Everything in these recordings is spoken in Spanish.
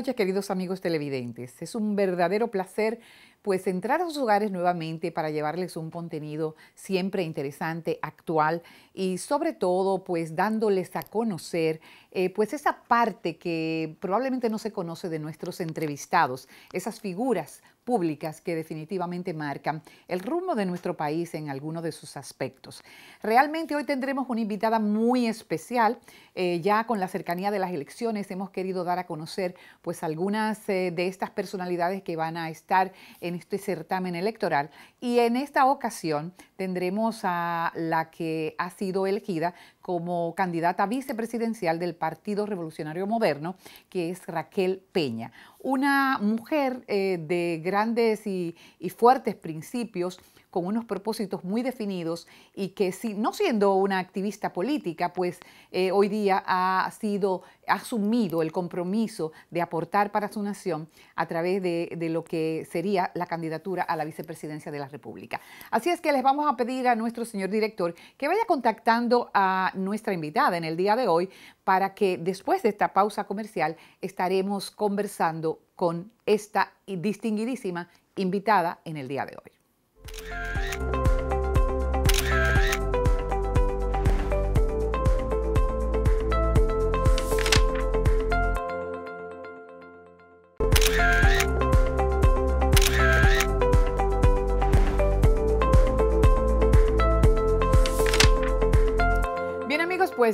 noches, queridos amigos televidentes. Es un verdadero placer pues entrar a sus hogares nuevamente para llevarles un contenido siempre interesante, actual y sobre todo pues dándoles a conocer eh, pues esa parte que probablemente no se conoce de nuestros entrevistados, esas figuras públicas que definitivamente marcan el rumbo de nuestro país en alguno de sus aspectos. Realmente hoy tendremos una invitada muy especial. Eh, ya con la cercanía de las elecciones hemos querido dar a conocer pues algunas eh, de estas personalidades que van a estar en este certamen electoral y en esta ocasión tendremos a la que ha sido elegida como candidata vicepresidencial del Partido Revolucionario Moderno, que es Raquel Peña. Una mujer eh, de grandes y, fuertes principios, con unos propósitos muy definidos y que si, no siendo una activista política, pues eh, hoy día ha sido asumido el compromiso de aportar para su nación a través de, de, lo que sería la candidatura a la vicepresidencia de la República. Así es que les vamos a pedir a nuestro señor director que vaya contactando a nuestra invitada en el día de hoy para que después de esta pausa comercial estaremos conversando con esta distinguidísima invitada en el día de hoy.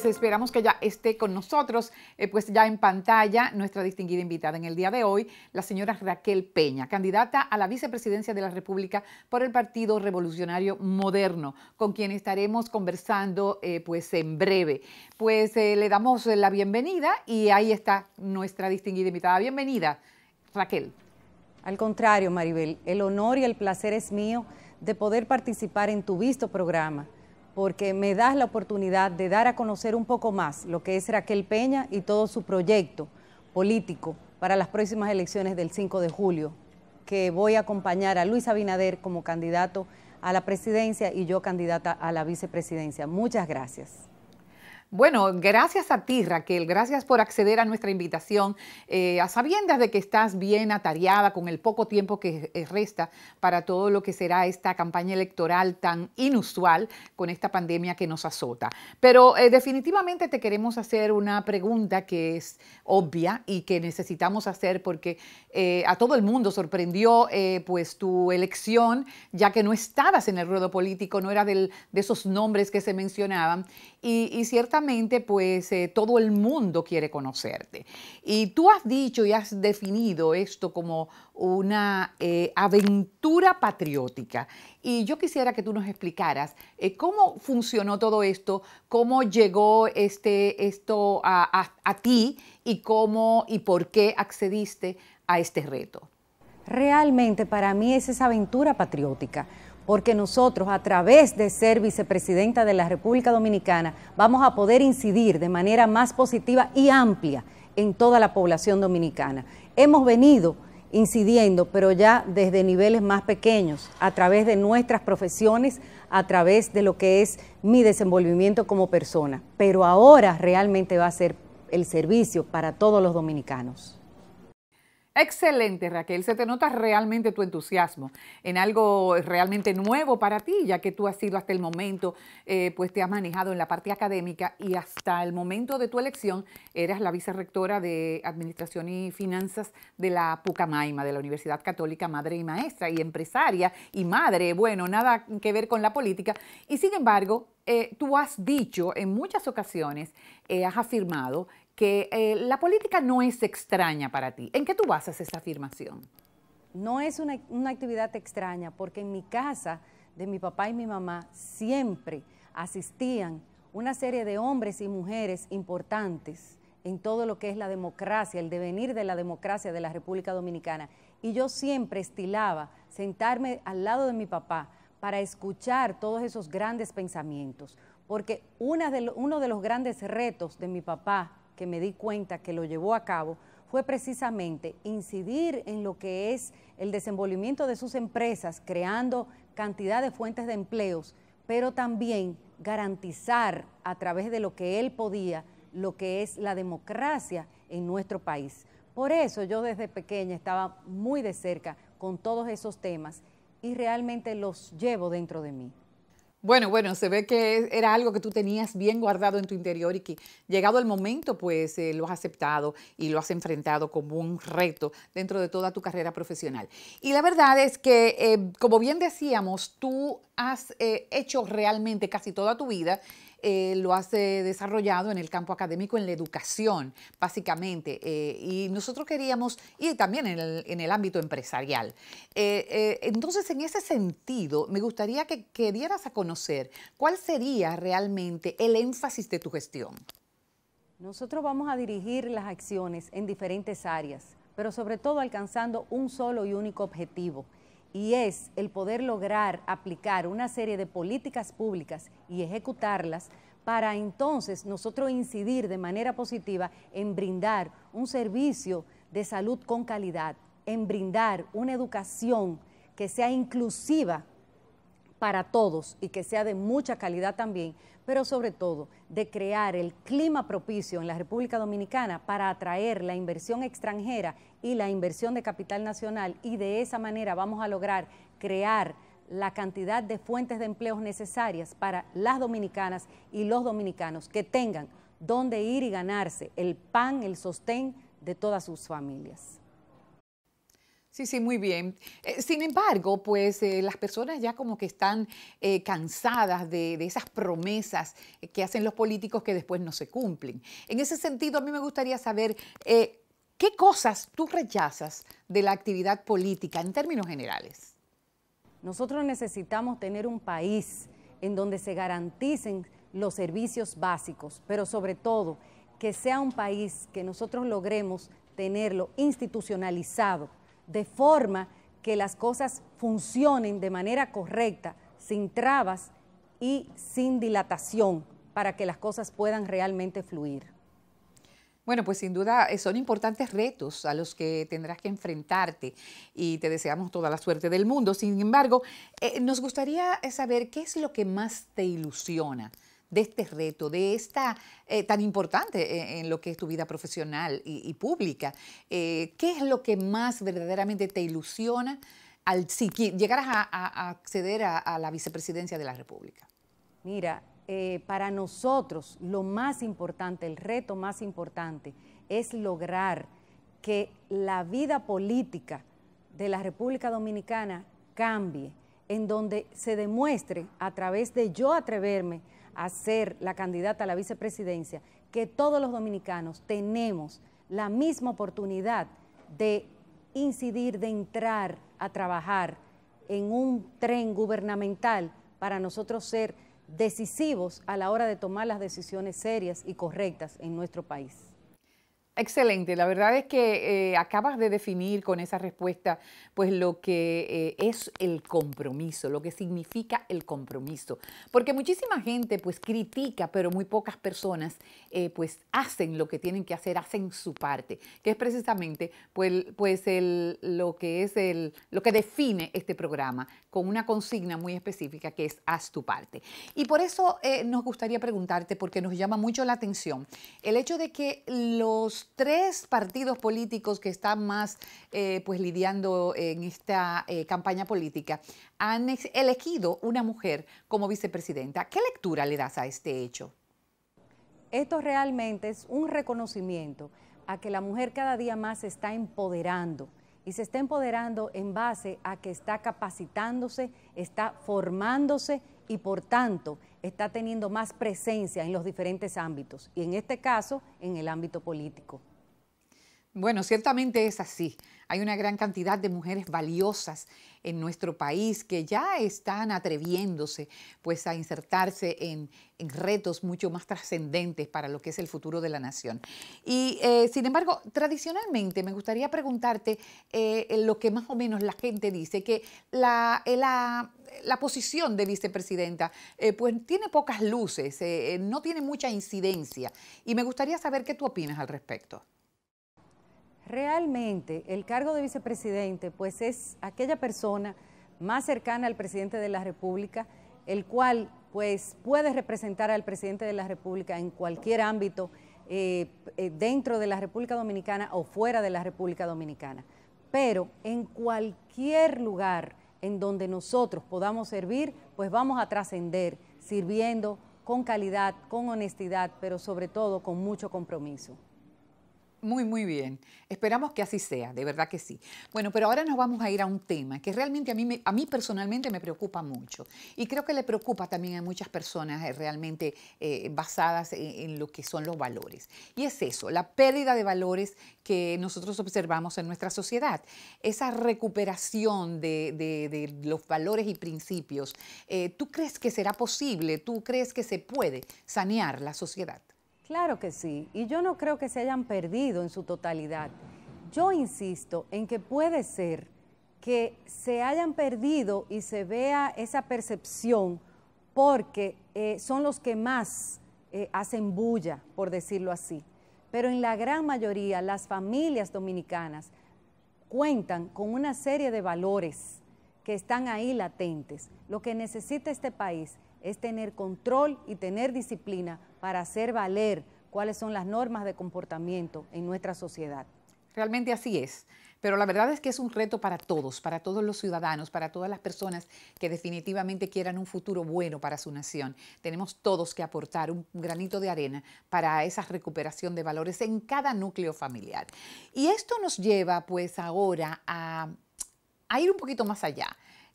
pues esperamos que ya esté con nosotros, eh, pues ya en pantalla, nuestra distinguida invitada en el día de hoy, la señora Raquel Peña, candidata a la vicepresidencia de la República por el Partido Revolucionario Moderno, con quien estaremos conversando eh, pues en breve. Pues eh, le damos la bienvenida y ahí está nuestra distinguida invitada. Bienvenida, Raquel. Al contrario, Maribel, el honor y el placer es mío de poder participar en tu visto programa porque me das la oportunidad de dar a conocer un poco más lo que es Raquel Peña y todo su proyecto político para las próximas elecciones del 5 de julio, que voy a acompañar a Luis Abinader como candidato a la presidencia y yo candidata a la vicepresidencia. Muchas gracias. Bueno, gracias a ti, Raquel. Gracias por acceder a nuestra invitación, eh, a sabiendas de que estás bien atareada con el poco tiempo que eh, resta para todo lo que será esta campaña electoral tan inusual con esta pandemia que nos azota. Pero eh, definitivamente te queremos hacer una pregunta que es obvia y que necesitamos hacer porque a todo el mundo sorprendió pues tu elección, ya que no estabas en el ruedo político, no era de esos nombres que se mencionaban y ciertamente pues eh, todo el mundo quiere conocerte. Y tú has dicho y has definido esto como una eh, aventura patriótica. Y yo quisiera que tú nos explicaras eh, cómo funcionó todo esto, cómo llegó este, esto a, a ti y cómo y por qué accediste a este reto. Realmente para mí es esa aventura patriótica porque nosotros, a través de ser vicepresidenta de la República Dominicana, vamos a poder incidir de manera más positiva y amplia en toda la población dominicana. Hemos venido incidiendo, pero ya desde niveles más pequeños, a través de nuestras profesiones, a través de lo que es mi desenvolvimiento como persona. Pero ahora realmente va a ser el servicio para todos los dominicanos. Excelente, Raquel. Se te nota realmente tu entusiasmo en algo realmente nuevo para ti, ya que tú has sido hasta el momento, eh, pues te has manejado en la parte académica y hasta el momento de tu elección eras la vicerrectora de Administración y Finanzas de la Pucamaima, de la Universidad Católica, madre y maestra y empresaria y madre. Bueno, nada que ver con la política. Y sin embargo, eh, tú has dicho en muchas ocasiones, eh, has afirmado que eh, la política no es extraña para ti. ¿En qué tú basas esa afirmación? No es una, actividad extraña, porque en mi casa, de mi papá y mi mamá, siempre asistían una serie de hombres y mujeres importantes en todo lo que es la democracia, el devenir de la democracia de la República Dominicana. Y yo siempre estilaba sentarme al lado de mi papá para escuchar todos esos grandes pensamientos, porque uno de los grandes retos de mi papá que me di cuenta que lo llevó a cabo fue precisamente incidir en lo que es el desenvolvimiento de sus empresas, creando cantidad de fuentes de empleos, pero también garantizar a través de lo que él podía lo que es la democracia en nuestro país. Por eso yo desde pequeña estaba muy de cerca con todos esos temas y realmente los llevo dentro de mí. Bueno, bueno, se ve que era algo que tú tenías bien guardado en tu interior y que llegado el momento, pues eh, lo has aceptado y lo has enfrentado como un reto dentro de toda tu carrera profesional. Y la verdad es que, eh, como bien decíamos, tú has eh, hecho realmente casi toda tu vida, eh, lo has eh, desarrollado en el campo académico, en la educación, básicamente. y nosotros queríamos, y también en el, ámbito empresarial. entonces, en ese sentido, me gustaría que, que, dieras a conocer cuál sería realmente el énfasis de tu gestión. Nosotros vamos a dirigir las acciones en diferentes áreas, pero sobre todo alcanzando un solo y único objetivo, y es el poder lograr aplicar una serie de políticas públicas y ejecutarlas para entonces nosotros incidir de manera positiva en brindar un servicio de salud con calidad, en brindar una educación que sea inclusiva para todos y que sea de mucha calidad también, pero sobre todo de crear el clima propicio en la República Dominicana para atraer la inversión extranjera y la inversión de capital nacional y de esa manera vamos a lograr crear la cantidad de fuentes de empleos necesarias para las dominicanas y los dominicanos que tengan donde ir y ganarse el pan, el sostén de todas sus familias. Sí, sí, muy bien. Eh, sin embargo, pues eh, las personas ya como que están eh, cansadas de, esas promesas que hacen los políticos que después no se cumplen. En ese sentido, a mí me gustaría saber qué cosas tú rechazas de la actividad política en términos generales. Nosotros necesitamos tener un país en donde se garanticen los servicios básicos, pero sobre todo que sea un país que nosotros logremos tenerlo institucionalizado de forma que las cosas funcionen de manera correcta, sin trabas y sin dilatación, para que las cosas puedan realmente fluir. Bueno, pues sin duda eh, son importantes retos a los que tendrás que enfrentarte y te deseamos toda la suerte del mundo. Sin embargo, eh, nos gustaría eh, saber qué es lo que más te ilusiona de este reto, de esta eh, tan importante eh, en, lo que es tu vida profesional y, pública? Eh, ¿Qué es lo que más verdaderamente te ilusiona al, si llegaras a, acceder a, la vicepresidencia de la República? Mira, para nosotros lo más importante, el reto más importante es lograr que la vida política de la República Dominicana cambie, en donde se demuestre a través de yo atreverme a ser la candidata a la vicepresidencia, que todos los dominicanos tenemos la misma oportunidad de incidir, de entrar a trabajar en un tren gubernamental para nosotros ser decisivos a la hora de tomar las decisiones serias y correctas en nuestro país. Excelente, la verdad es que eh, acabas de definir con esa respuesta pues lo que eh, es el compromiso, lo que significa el compromiso, porque muchísima gente pues critica, pero muy pocas personas eh, pues hacen lo que tienen que hacer, hacen su parte, que es precisamente pues, pues lo que es el, lo que define este programa con una consigna muy específica que es haz tu parte. Y por eso nos gustaría preguntarte, porque nos llama mucho la atención, el hecho de que los tres partidos políticos que están más eh, pues lidiando en esta eh, campaña política han elegido una mujer como vicepresidenta. ¿Qué lectura le das a este hecho? Esto realmente es un reconocimiento a que la mujer cada día más se está empoderando y se está empoderando en base a que está capacitándose, está formándose y por tanto está teniendo más presencia en los diferentes ámbitos y en este caso en el ámbito político. Bueno, ciertamente es así. Hay una gran cantidad de mujeres valiosas en nuestro país que ya están atreviéndose pues, a insertarse en, retos mucho más trascendentes para lo que es el futuro de la nación. Y eh, sin embargo, tradicionalmente me gustaría preguntarte eh, lo que más o menos la gente dice, que la, eh, la, posición de vicepresidenta pues, tiene pocas luces, no tiene mucha incidencia. Y me gustaría saber qué tú opinas al respecto. Realmente el cargo de vicepresidente pues es aquella persona más cercana al presidente de la República, el cual pues puede representar al presidente de la República en cualquier ámbito eh, eh, dentro de la República Dominicana o fuera de la República Dominicana. Pero en cualquier lugar en donde nosotros podamos servir, pues vamos a trascender sirviendo con calidad, con honestidad, pero sobre todo con mucho compromiso. Muy, muy bien. Esperamos que así sea, de verdad que sí. Bueno, pero ahora nos vamos a ir a un tema que realmente a mí, a mí personalmente me preocupa mucho y creo que le preocupa también a muchas personas eh, realmente eh, basadas en, lo que son los valores. Y es eso, la pérdida de valores que nosotros observamos en nuestra sociedad, esa recuperación de, los valores y principios. Eh, ¿Tú crees que será posible? ¿Tú crees que se puede sanear la sociedad? Claro que sí, y yo no creo que se hayan perdido en su totalidad. Yo insisto en que puede ser que se hayan perdido y se vea esa percepción porque eh, son los que más eh, hacen bulla, por decirlo así. Pero en la gran mayoría las familias dominicanas cuentan con una serie de valores que están ahí latentes. Lo que necesita este país es tener control y tener disciplina para hacer valer cuáles son las normas de comportamiento en nuestra sociedad. Realmente así es. Pero la verdad es que es un reto para todos, para todos los ciudadanos, para todas las personas que definitivamente quieran un futuro bueno para su nación. Tenemos todos que aportar un granito de arena para esa recuperación de valores en cada núcleo familiar. Y esto nos lleva pues ahora a, ir un poquito más allá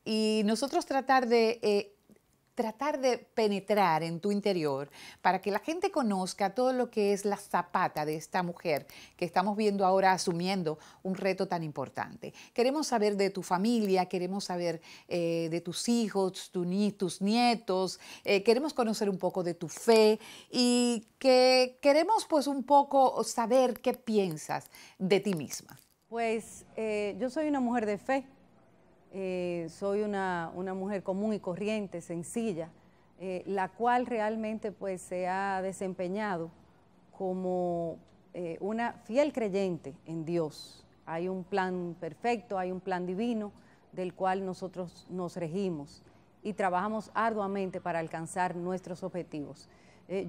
y nosotros tratar de eh, tratar de penetrar en tu interior para que la gente conozca todo lo que es la zapata de esta mujer que estamos viendo ahora asumiendo un reto tan importante. Queremos saber de tu familia, queremos saber eh, de tus hijos, tus nietos, eh, queremos conocer un poco de tu fe y que queremos pues un poco saber qué piensas de ti misma. Pues eh, yo soy una mujer de fe eh, soy una, mujer común y corriente, sencilla, eh, la cual realmente pues se ha desempeñado como eh, una fiel creyente en Dios. Hay un plan perfecto, hay un plan divino del cual nosotros nos regimos y trabajamos arduamente para alcanzar nuestros objetivos.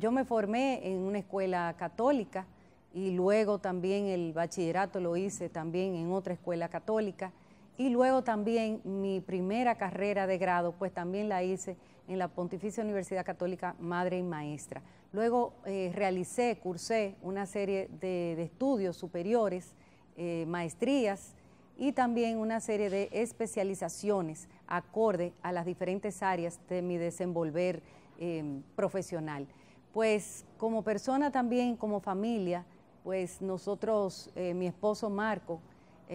yo me formé en una escuela católica y luego también el bachillerato lo hice también en otra escuela católica y luego también mi primera carrera de grado, pues también la hice en la Pontificia Universidad Católica Madre y Maestra. Luego eh, realicé, cursé una serie de, estudios superiores, eh, maestrías y también una serie de especializaciones acorde a las diferentes áreas de mi desenvolver eh, profesional. Pues como persona también, como familia, pues nosotros, mi esposo Marco,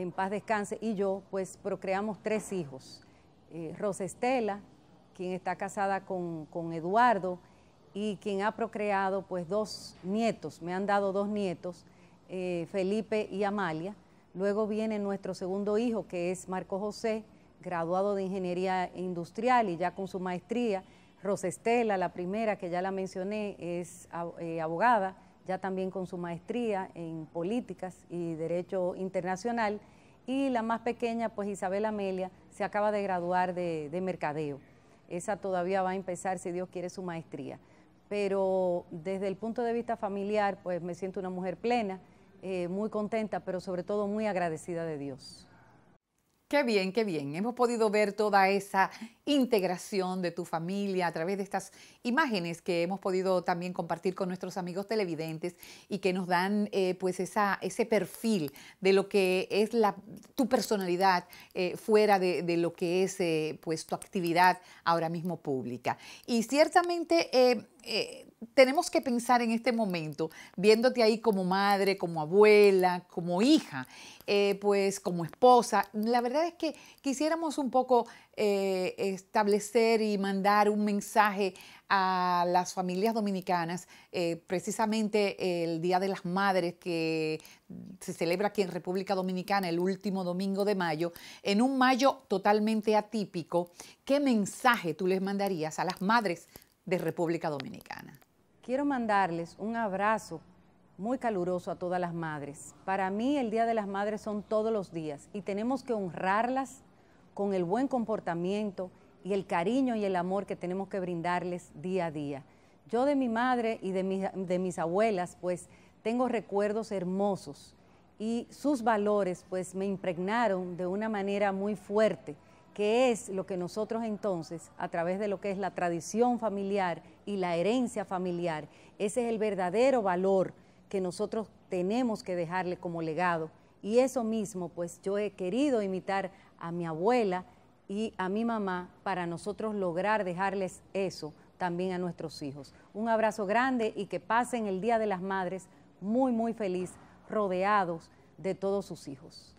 en paz descanse, y yo, pues procreamos tres hijos. Eh, Rosa Estela, quien está casada con, Eduardo y quien ha procreado pues dos nietos, me han dado dos nietos, eh, Felipe y Amalia. Luego viene nuestro segundo hijo, que es Marco José, graduado de Ingeniería Industrial y ya con su maestría. Estela, la primera que ya la mencioné, es eh, abogada ya también con su maestría en políticas y derecho internacional, y la más pequeña, pues Isabel Amelia, se acaba de graduar de, mercadeo. Esa todavía va a empezar, si Dios quiere, su maestría. Pero desde el punto de vista familiar, pues me siento una mujer plena, eh, muy contenta, pero sobre todo muy agradecida de Dios. Qué bien, qué bien. Hemos podido ver toda esa integración de tu familia a través de estas imágenes que hemos podido también compartir con nuestros amigos televidentes y que nos dan eh, pues esa, ese perfil de lo que es la, tu personalidad eh, fuera de, lo que es eh, pues tu actividad ahora mismo pública. Y ciertamente eh, tenemos que pensar en este momento, viéndote ahí como madre, como abuela, como hija, eh, pues como esposa, la verdad es que quisiéramos un poco eh, establecer y mandar un mensaje a las familias dominicanas, precisamente el Día de las Madres que se celebra aquí en República Dominicana el último domingo de mayo, en un mayo totalmente atípico, ¿qué mensaje tú les mandarías a las madres de República Dominicana. Quiero mandarles un abrazo muy caluroso a todas las madres. Para mí el Día de las Madres son todos los días y tenemos que honrarlas con el buen comportamiento y el cariño y el amor que tenemos que brindarles día a día. Yo de mi madre y de, de mis abuelas, pues tengo recuerdos hermosos y sus valores pues me impregnaron de una manera muy fuerte que es lo que nosotros entonces, a través de lo que es la tradición familiar y la herencia familiar, ese es el verdadero valor que nosotros tenemos que dejarle como legado. Y eso mismo, pues yo he querido imitar a mi abuela y a mi mamá para nosotros lograr dejarles eso también a nuestros hijos. Un abrazo grande y que pasen el Día de las Madres muy, muy feliz, rodeados de todos sus hijos.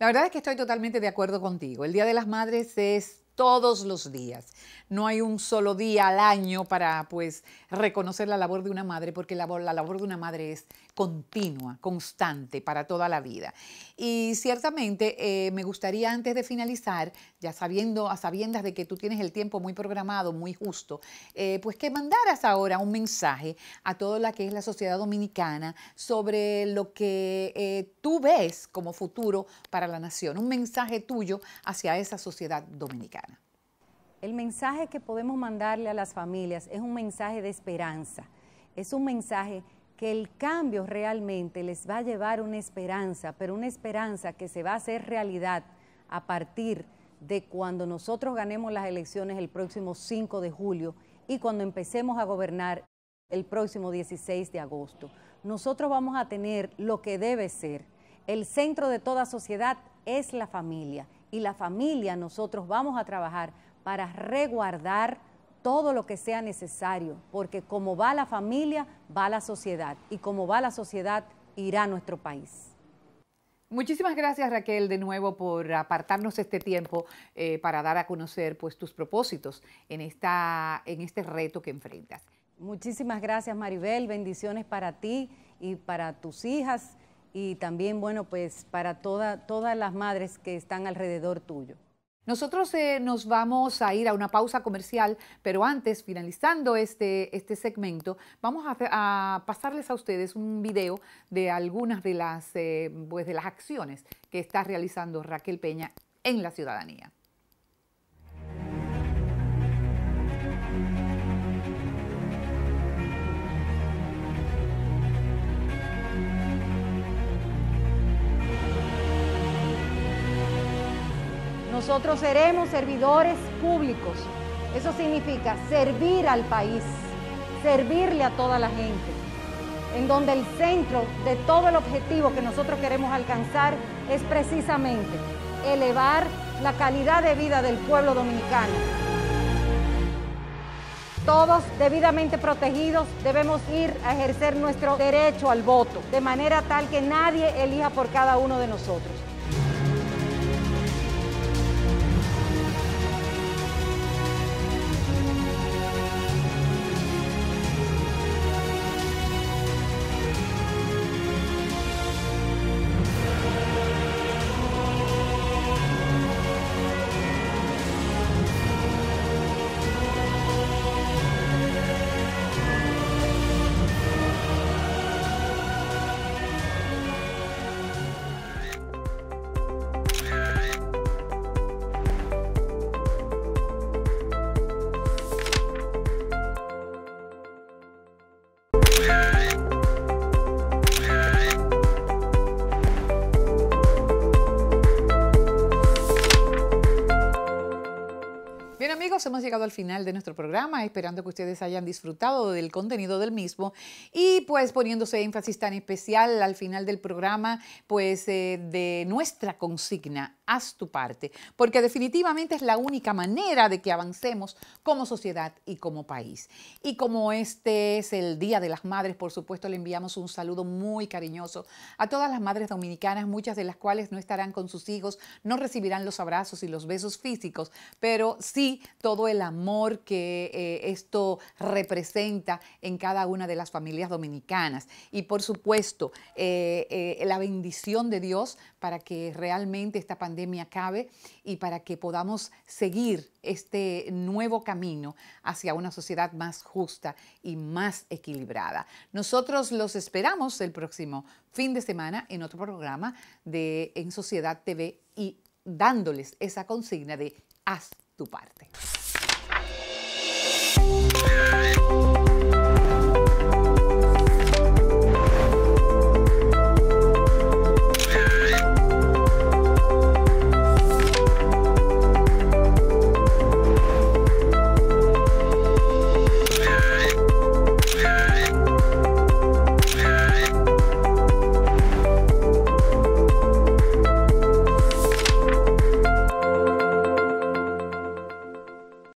La verdad es que estoy totalmente de acuerdo contigo. El Día de las Madres es todos los días. No hay un solo día al año para pues reconocer la labor de una madre, porque la, la labor de una madre es continua, constante para toda la vida. Y ciertamente eh, me gustaría antes de finalizar, ya sabiendo, a sabiendas de que tú tienes el tiempo muy programado, muy justo, eh, pues que mandaras ahora un mensaje a toda la que es la sociedad dominicana sobre lo que eh, tú ves como futuro para la nación, un mensaje tuyo hacia esa sociedad dominicana. El mensaje que podemos mandarle a las familias es un mensaje de esperanza, es un mensaje que el cambio realmente les va a llevar una esperanza, pero una esperanza que se va a hacer realidad a partir de cuando nosotros ganemos las elecciones el próximo 5 de julio y cuando empecemos a gobernar el próximo 16 de agosto. Nosotros vamos a tener lo que debe ser. El centro de toda sociedad es la familia y la familia nosotros vamos a trabajar para reguardar todo lo que sea necesario, porque como va la familia, va la sociedad, y como va la sociedad, irá nuestro país. Muchísimas gracias Raquel de nuevo por apartarnos este tiempo eh, para dar a conocer pues, tus propósitos en, esta, en este reto que enfrentas. Muchísimas gracias Maribel, bendiciones para ti y para tus hijas y también bueno pues para todas las madres que están alrededor tuyo. Nosotros eh, nos vamos a ir a una pausa comercial, pero antes, finalizando este, este segmento, vamos a, pasarles a ustedes un video de algunas de las, eh, pues, de las acciones que está realizando Raquel Peña en la ciudadanía. Nosotros seremos servidores públicos. Eso significa servir al país, servirle a toda la gente, en donde el centro de todo el objetivo que nosotros queremos alcanzar es precisamente elevar la calidad de vida del pueblo dominicano. Todos debidamente protegidos debemos ir a ejercer nuestro derecho al voto, de manera tal que nadie elija por cada uno de nosotros. final de nuestro programa, esperando que ustedes hayan disfrutado del contenido del mismo y pues poniéndose énfasis tan especial al final del programa, pues eh, de nuestra consigna, haz tu parte, porque definitivamente es la única manera de que avancemos como sociedad y como país. Y como este es el Día de las Madres, por supuesto, le enviamos un saludo muy cariñoso a todas las madres dominicanas, muchas de las cuales no estarán con sus hijos, no recibirán los abrazos y los besos físicos, pero sí todo el amor amor que eh, esto representa en cada una de las familias dominicanas. Y por supuesto, eh, eh, la bendición de Dios para que realmente esta pandemia acabe y para que podamos seguir este nuevo camino hacia una sociedad más justa y más equilibrada. Nosotros los esperamos el próximo fin de semana en otro programa de En Sociedad TV y dándoles esa consigna de haz tu parte.